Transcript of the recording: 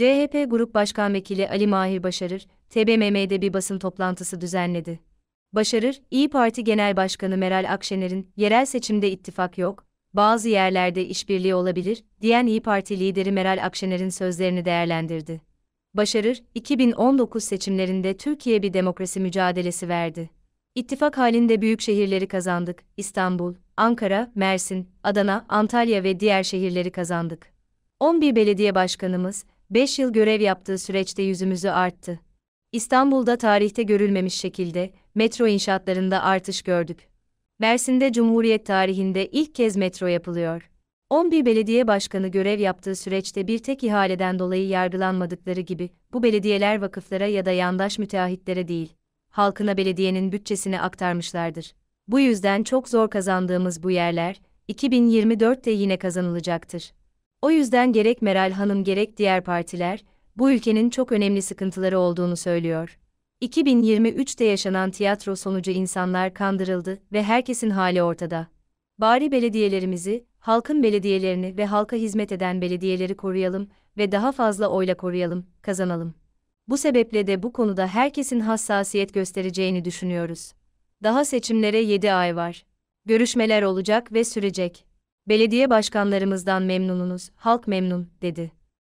CHP Grup Başkan Vekili Ali Mahir Başarır, TBMM'de bir basın toplantısı düzenledi. Başarır, İyi Parti Genel Başkanı Meral Akşener'in yerel seçimde ittifak yok, bazı yerlerde işbirliği olabilir diyen İyi Parti lideri Meral Akşener'in sözlerini değerlendirdi. Başarır, 2019 seçimlerinde Türkiye bir demokrasi mücadelesi verdi. İttifak halinde büyük şehirleri kazandık. İstanbul, Ankara, Mersin, Adana, Antalya ve diğer şehirleri kazandık. 11 belediye başkanımız, 5 yıl görev yaptığı süreçte yüzümüzü arttı. İstanbul'da tarihte görülmemiş şekilde metro inşaatlarında artış gördük. Mersin'de Cumhuriyet tarihinde ilk kez metro yapılıyor. 11 belediye başkanı görev yaptığı süreçte bir tek ihaleden dolayı yargılanmadıkları gibi, bu belediyeler vakıflara ya da yandaş müteahhitlere değil, halkına belediyenin bütçesini aktarmışlardır. Bu yüzden çok zor kazandığımız bu yerler, 2024'te yine kazanılacaktır. O yüzden gerek Meral Hanım gerek diğer partiler, bu ülkenin çok önemli sıkıntıları olduğunu söylüyor. 2023'te yaşanan tiyatro sonucu insanlar kandırıldı ve herkesin hali ortada. Bari belediyelerimizi, halkın belediyelerini ve halka hizmet eden belediyeleri koruyalım ve daha fazla oyla koruyalım, kazanalım. Bu sebeple de bu konuda herkesin hassasiyet göstereceğini düşünüyoruz. Daha seçimlere 7 ay var. Görüşmeler olacak ve sürecek. Belediye başkanlarımızdan memnununuz, halk memnun, dedi.